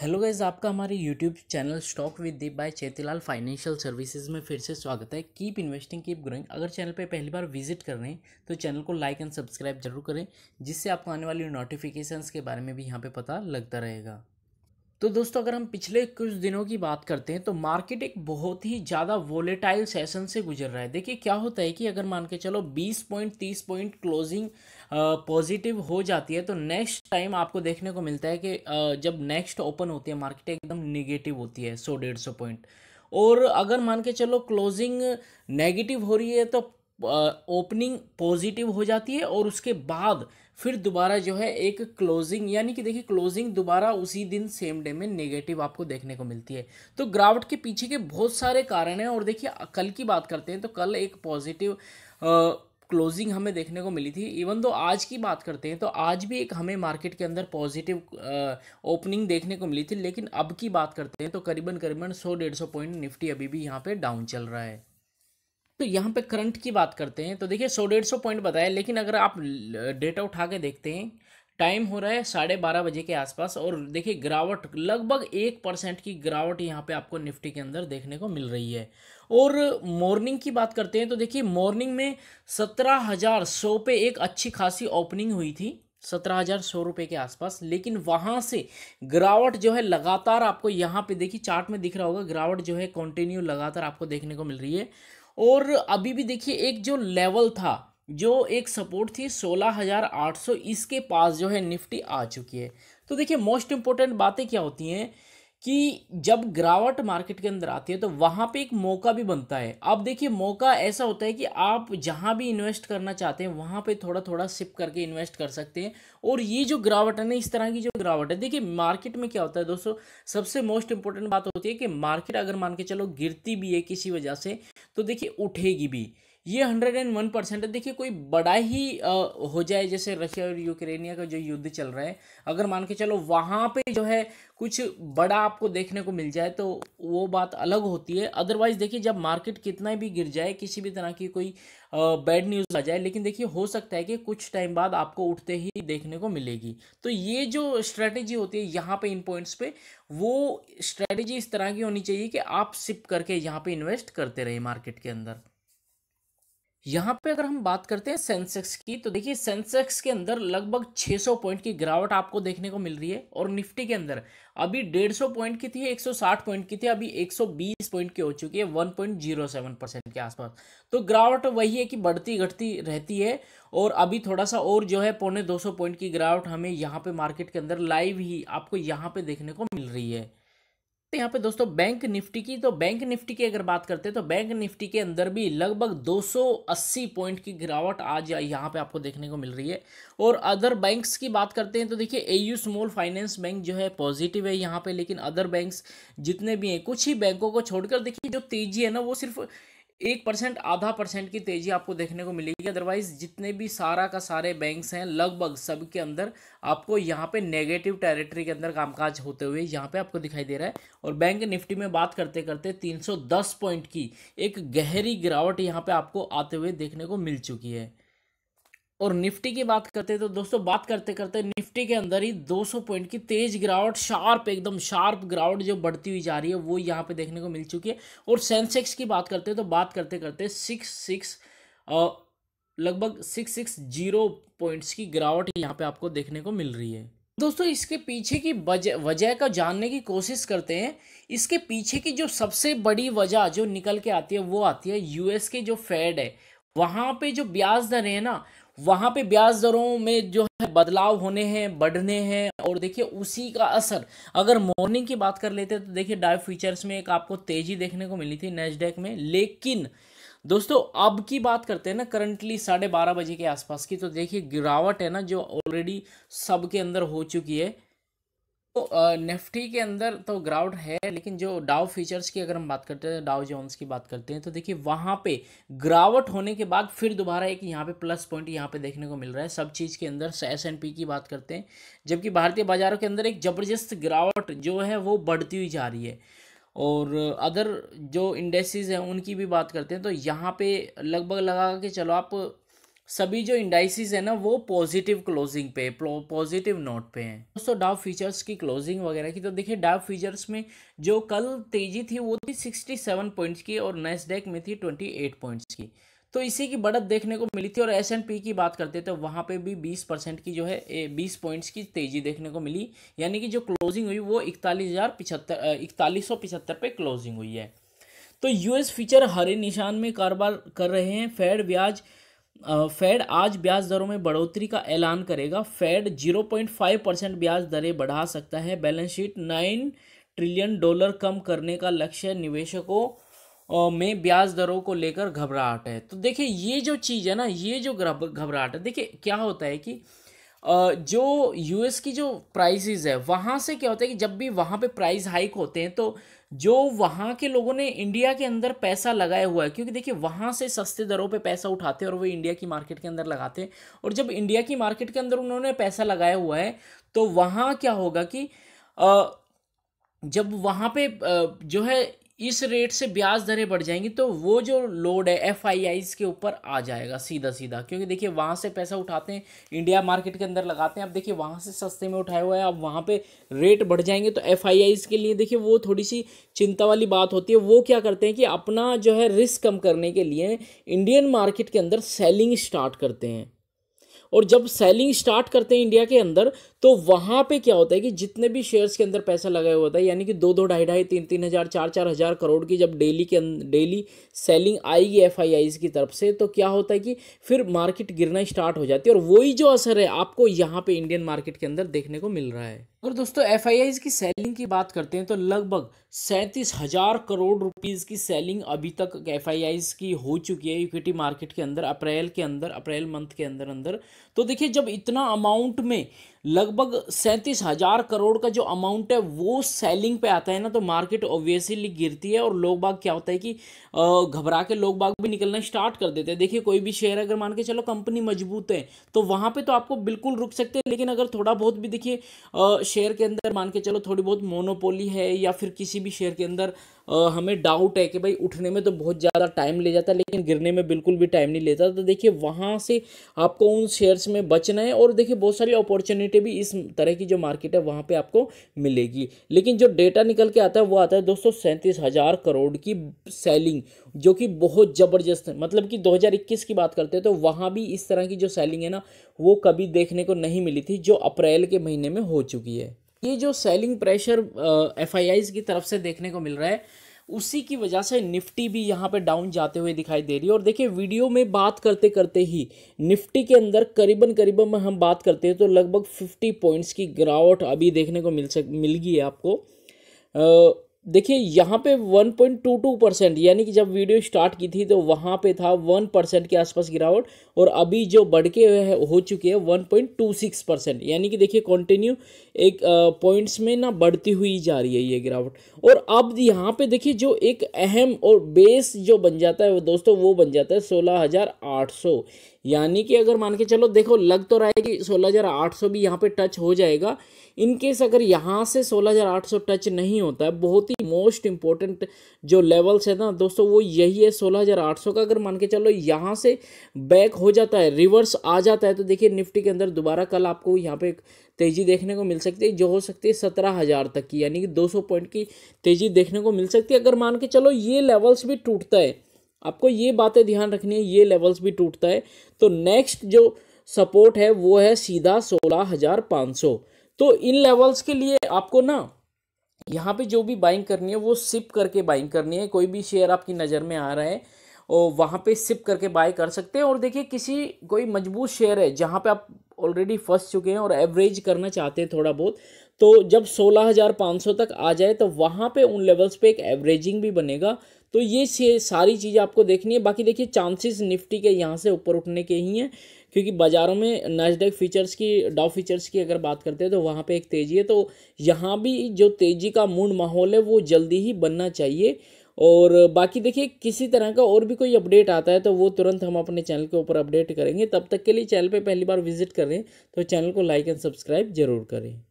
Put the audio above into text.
hello guys आपका हमारे YouTube channel stock with Deep by Chetilal financial services में फिर से स्वागत है कीप इन्वेस्टिंग कीप ग्रोइंग अगर चैनल पे पहली बार विजिट कर रहे हैं तो चैनल को लाइक एंड सब्सक्राइब जरूर करें जिससे आपको आने वाली नोटिफिकेशंस के बारे में भी यहाँ पे पता लगता रहेगा तो दोस्तों अगर हम पिछले कुछ दिनों की बात करते हैं तो मार्केट एक बहुत ही ज़्यादा वोलेटाइल सेशन से गुजर रहा है देखिए क्या होता है कि अगर मान के चलो 20 पॉइंट 30 पॉइंट क्लोजिंग पॉजिटिव हो जाती है तो नेक्स्ट टाइम आपको देखने को मिलता है कि जब नेक्स्ट ओपन होती है मार्केट एकदम निगेटिव होती है सौ डेढ़ सौ पॉइंट और अगर मान के चलो क्लोजिंग नेगेटिव हो रही है तो ओपनिंग पॉजिटिव हो जाती है और उसके बाद फिर दोबारा जो है एक क्लोजिंग यानी कि देखिए क्लोजिंग दोबारा उसी दिन सेम डे में नेगेटिव आपको देखने को मिलती है तो ग्रावट के पीछे के बहुत सारे कारण हैं और देखिए कल की बात करते हैं तो कल एक पॉजिटिव क्लोजिंग हमें देखने को मिली थी इवन दो आज की बात करते हैं तो आज भी एक हमें मार्केट के अंदर पॉजिटिव ओपनिंग देखने को मिली थी लेकिन अब की बात करते हैं तो करीबन करीबन सौ डेढ़ सौ पॉइंट निफ्टी अभी भी यहाँ पे डाउन चल रहा है तो यहाँ पे करंट की बात करते हैं तो देखिए सौ डेढ़ सौ पॉइंट बताया लेकिन अगर आप डेटा उठा के देखते हैं टाइम हो रहा है साढ़े बारह बजे के आसपास और देखिए गिरावट लगभग एक परसेंट की गिरावट यहाँ पे आपको निफ्टी के अंदर देखने को मिल रही है और मॉर्निंग की बात करते हैं तो देखिए मॉर्निंग में सत्रह हज़ार सौ पे एक अच्छी खासी ओपनिंग हुई थी सत्रह हज़ार सौ रुपये के आसपास लेकिन वहाँ से गिरावट जो है लगातार आपको यहाँ पे देखिए चार्ट में दिख रहा होगा गिरावट जो है कंटिन्यू लगातार आपको देखने को मिल रही है और अभी भी देखिए एक जो लेवल था जो एक सपोर्ट थी 16,800 इसके पास जो है निफ्टी आ चुकी है तो देखिए मोस्ट इम्पोर्टेंट बातें क्या होती हैं कि जब गिरावट मार्केट के अंदर आती है तो वहाँ पे एक मौका भी बनता है अब देखिए मौका ऐसा होता है कि आप जहाँ भी इन्वेस्ट करना चाहते हैं वहाँ पे थोड़ा थोड़ा सिप करके इन्वेस्ट कर सकते हैं और ये जो गिरावट है ना इस तरह की जो गिरावट है देखिए मार्केट में क्या होता है दोस्तों सबसे मोस्ट इंपॉर्टेंट बात होती है कि मार्केट अगर मान के चलो गिरती भी है किसी वजह से तो देखिए उठेगी भी ये हंड्रेड एंड वन परसेंट है देखिए कोई बड़ा ही आ, हो जाए जैसे रशिया और यूक्रेनिया का जो युद्ध चल रहा है अगर मान के चलो वहाँ पे जो है कुछ बड़ा आपको देखने को मिल जाए तो वो बात अलग होती है अदरवाइज़ देखिए जब मार्केट कितना भी गिर जाए किसी भी तरह की कोई बैड न्यूज़ आ जाए लेकिन देखिए हो सकता है कि कुछ टाइम बाद आपको उठते ही देखने को मिलेगी तो ये जो स्ट्रैटेजी होती है यहाँ पे इन पॉइंट्स पे वो स्ट्रैटेजी इस तरह की होनी चाहिए कि आप सिप करके यहाँ पे इन्वेस्ट करते रहे मार्केट के अंदर यहाँ पे अगर हम बात करते हैं सेंसेक्स की तो देखिए सेंसेक्स के अंदर लगभग 600 पॉइंट की गिरावट आपको देखने को मिल रही है और निफ्टी के अंदर अभी 150 पॉइंट की थी 160 पॉइंट की थी अभी 120 पॉइंट की हो चुकी है 1.07 परसेंट के आसपास तो गिरावट वही है कि बढ़ती घटती रहती है और अभी थोड़ा सा और जो है पौने दो पॉइंट की गिरावट हमें यहाँ पे मार्केट के अंदर लाइव ही आपको यहाँ पे देखने को मिल रही है तो यहाँ पे दोस्तों बैंक निफ्टी की तो बैंक निफ्टी की अगर बात करते हैं तो बैंक निफ्टी के अंदर भी लगभग 280 पॉइंट की गिरावट आज यहाँ पे आपको देखने को मिल रही है और अदर बैंक्स की बात करते हैं तो देखिए एयू स्मॉल फाइनेंस बैंक जो है पॉजिटिव है यहाँ पे लेकिन अदर बैंक्स जितने भी हैं कुछ ही बैंकों को छोड़कर देखिए जो तेजी है ना वो सिर्फ एक परसेंट आधा परसेंट की तेजी आपको देखने को मिलेगी अदरवाइज जितने भी सारा का सारे बैंक्स हैं लगभग सब के अंदर आपको यहाँ पे नेगेटिव टेरिटरी के अंदर कामकाज होते हुए यहाँ पे आपको दिखाई दे रहा है और बैंक निफ्टी में बात करते करते 310 पॉइंट की एक गहरी गिरावट यहाँ पे आपको आते हुए देखने को मिल चुकी है और निफ्टी की बात करते तो दोस्तों बात करते करते निफ्टी के अंदर ही 200 पॉइंट की तेज गिरावट शार्प एकदम शार्प गिरावट जो बढ़ती हुई जा रही है वो यहाँ पे देखने को मिल चुकी है और सेंसेक्स की बात करते हैं तो बात करते करते सिक्स सिक्स लगभग सिक्स सिक्स जीरो पॉइंट्स की गिरावट यहाँ पे आपको देखने को मिल रही है दोस्तों इसके पीछे की वजह का जानने की कोशिश करते हैं इसके पीछे की जो सबसे बड़ी वजह जो निकल के आती है वो आती है यूएस के जो फेड है वहाँ पे जो ब्याज दर है ना वहाँ पे ब्याज दरों में जो है बदलाव होने हैं बढ़ने हैं और देखिए उसी का असर अगर मॉर्निंग की बात कर लेते तो देखिए डाइव फीचर्स में एक आपको तेजी देखने को मिली थी नेस्डेक में लेकिन दोस्तों अब की बात करते हैं ना करंटली साढ़े बारह बजे के आसपास की तो देखिए गिरावट है ना जो ऑलरेडी सबके अंदर हो चुकी है तो निफ्टी के अंदर तो ग्राउंड है लेकिन जो डाव फीचर्स की अगर हम बात करते हैं डाव जोन्स की बात करते हैं तो देखिए वहाँ पे गिरावट होने के बाद फिर दोबारा एक यहाँ पे प्लस पॉइंट यहाँ पे देखने को मिल रहा है सब चीज़ के अंदर एस एंड पी की बात करते हैं जबकि भारतीय बाजारों के अंदर एक ज़बरदस्त गिरावट जो है वो बढ़ती हुई जा रही है और अदर जो इंडस्ट्रीज़ हैं उनकी भी बात करते हैं तो यहाँ पे लगभग लगा के चलो आप सभी जो इंडाइसिस है ना वो पॉजिटिव क्लोजिंग पे पॉजिटिव नोट पे हैं दोस्तों डाव फीचर्स की क्लोजिंग वगैरह की तो देखिए डाव फीचर्स में जो कल तेजी थी वो थी 67 पॉइंट्स की और नेस्डेक में थी 28 पॉइंट्स की तो इसी की बढ़त देखने को मिली थी और एस एंड पी की बात करते तो वहाँ पे भी 20 परसेंट की जो है 20 पॉइंट्स की तेजी देखने को मिली यानी कि जो क्लोजिंग हुई वो इकतालीस हज़ार पिछहत्तर इकतालीस सौ पिछहत्तर पे क्लोजिंग हुई है तो यूएस फीचर हरे निशान में कारोबार कर रहे हैं फेड ब्याज फेड आज ब्याज दरों में बढ़ोतरी का ऐलान करेगा फेड 0.5 परसेंट ब्याज दरें बढ़ा सकता है बैलेंस शीट 9 ट्रिलियन डॉलर कम करने का लक्ष्य निवेशकों में ब्याज दरों को लेकर घबराहट है तो देखिए ये जो चीज़ है ना ये जो घबराहट है देखिए क्या होता है कि जो यूएस की जो प्राइसेस है वहाँ से क्या होता है कि जब भी वहाँ पे प्राइस हाइक होते हैं तो जो वहाँ के लोगों ने इंडिया के अंदर पैसा लगाया हुआ है क्योंकि देखिए वहाँ से सस्ते दरों पे पैसा उठाते हैं और वो इंडिया की मार्केट के अंदर लगाते हैं और जब इंडिया की मार्केट के अंदर उन्होंने पैसा लगाया हुआ है तो वहाँ क्या होगा कि आ, जब वहाँ पे जो है इस रेट से ब्याज दरें बढ़ जाएंगी तो वो जो लोड है एफ आई आईज के ऊपर आ जाएगा सीधा सीधा क्योंकि देखिए वहाँ से पैसा उठाते हैं इंडिया मार्केट के अंदर लगाते हैं अब देखिए वहाँ से सस्ते में उठाया हुआ है अब वहाँ पे रेट बढ़ जाएंगे तो एफ आई आईज के लिए देखिए वो थोड़ी सी चिंता वाली बात होती है वो क्या करते हैं कि अपना जो है रिस्क कम करने के लिए इंडियन मार्केट के अंदर सेलिंग स्टार्ट करते हैं और जब सेलिंग स्टार्ट करते हैं इंडिया के अंदर तो वहाँ पे क्या होता है कि जितने भी शेयर्स के अंदर पैसा लगाया हुआ था यानी कि दो दो ढाई ढाई तीन तीन हज़ार चार चार हज़ार करोड़ की जब डेली के डेली सेलिंग आएगी एफ की तरफ से तो क्या होता है कि फिर मार्केट गिरना स्टार्ट हो जाती है और वही जो असर है आपको यहाँ पर इंडियन मार्केट के अंदर देखने को मिल रहा है अगर दोस्तों एफ की सेलिंग की बात करते हैं तो लगभग सैंतीस हज़ार करोड़ रुपीज़ की सेलिंग अभी तक एफ की हो चुकी है इक्विटी मार्केट के अंदर अप्रैल के अंदर अप्रैल मंथ के अंदर अंदर तो देखिए जब इतना अमाउंट में लगभग सैंतीस हज़ार करोड़ का जो अमाउंट है वो सेलिंग पे आता है ना तो मार्केट ऑब्वियसली गिरती है और लोग बाग क्या होता है कि घबरा के लोग बाग भी निकलना स्टार्ट कर देते हैं देखिए कोई भी शेयर अगर मान के चलो कंपनी मजबूत है तो वहाँ पर तो आपको बिल्कुल रुक सकते हैं लेकिन अगर थोड़ा बहुत भी देखिए शेयर के अंदर मान के चलो थोड़ी बहुत मोनोपोली है या फिर किसी भी शेयर के अंदर हमें डाउट है कि भाई उठने में तो बहुत ज़्यादा टाइम ले जाता है लेकिन गिरने में बिल्कुल भी टाइम नहीं लेता तो देखिए वहाँ से आपको उन शेयर्स में बचना है और देखिए बहुत सारी अपॉर्चुनिटी मार्केटें भी इस तरह की जो मार्केट है वहाँ पर आपको मिलेगी लेकिन जो डेटा निकल के आता है वो आता है दो हज़ार करोड़ की सेलिंग जो कि बहुत ज़बरदस्त है मतलब कि 2021 की बात करते हैं तो वहाँ भी इस तरह की जो सेलिंग है ना वो कभी देखने को नहीं मिली थी जो अप्रैल के महीने में हो चुकी है ये जो सेलिंग प्रेशर एफ की तरफ से देखने को मिल रहा है उसी की वजह से निफ्टी भी यहाँ पे डाउन जाते हुए दिखाई दे रही है और देखिए वीडियो में बात करते करते ही निफ्टी के अंदर करीबन करीबन हम बात करते हैं तो लगभग फिफ्टी पॉइंट्स की गिरावट अभी देखने को मिल सक मिल गई है आपको देखिए यहाँ पे 1.22 परसेंट यानी कि जब वीडियो स्टार्ट की थी तो वहाँ पे था 1 परसेंट के आसपास गिरावट और अभी जो बढ़ के हो पॉइंट टू 1.26 परसेंट यानी कि देखिए कंटिन्यू एक पॉइंट्स में ना बढ़ती हुई जा रही है ये गिरावट और अब यहाँ पे देखिए जो एक अहम और बेस जो बन जाता है वो दोस्तों वो बन जाता है सोलह यानी कि अगर मान के चलो देखो लग तो रहा है कि 16,800 भी यहाँ पे टच हो जाएगा इनकेस अगर यहाँ से 16,800 टच नहीं होता है बहुत ही मोस्ट इम्पोर्टेंट जो लेवल्स है ना दोस्तों वो यही है 16,800 का अगर मान के चलो यहाँ से बैक हो जाता है रिवर्स आ जाता है तो देखिए निफ्टी के अंदर दोबारा कल आपको यहाँ पे तेज़ी देखने को मिल सकती है जो हो सकती है सत्रह हज़ार तक की यानी कि सौ पॉइंट की तेज़ी देखने को मिल सकती है अगर मान के चलो ये लेवल्स भी टूटता है आपको ये बातें ध्यान रखनी है ये लेवल्स भी टूटता है तो नेक्स्ट जो सपोर्ट है वो है सीधा सोलह हजार पाँच सौ तो इन लेवल्स के लिए आपको ना यहाँ पे जो भी बाइंग करनी है वो सिप करके बाइंग करनी है कोई भी शेयर आपकी नज़र में आ रहा है और वहाँ पे सिप करके बाय कर सकते हैं और देखिए किसी कोई मजबूत शेयर है जहाँ पे आप ऑलरेडी फंस चुके हैं और एवरेज करना चाहते हैं थोड़ा बहुत तो जब सोलह हजार पाँच सौ तक आ जाए तो वहाँ पे उन लेवल्स पे एक एवरेजिंग भी बनेगा तो ये से सारी चीज़ें आपको देखनी है बाकी देखिए चांसेस निफ्टी के यहाँ से ऊपर उठने के ही हैं क्योंकि बाज़ारों में नजडेक फीचर्स की डाउ फीचर्स की अगर बात करते हैं तो वहाँ पे एक तेज़ी है तो यहाँ भी जो तेज़ी का मूड माहौल है वो जल्दी ही बनना चाहिए और बाकी देखिए किसी तरह का और भी कोई अपडेट आता है तो वो तुरंत हम अपने चैनल के ऊपर अपडेट करेंगे तब तक के लिए चैनल पर पहली बार विजिट करें तो चैनल को लाइक एंड सब्सक्राइब जरूर करें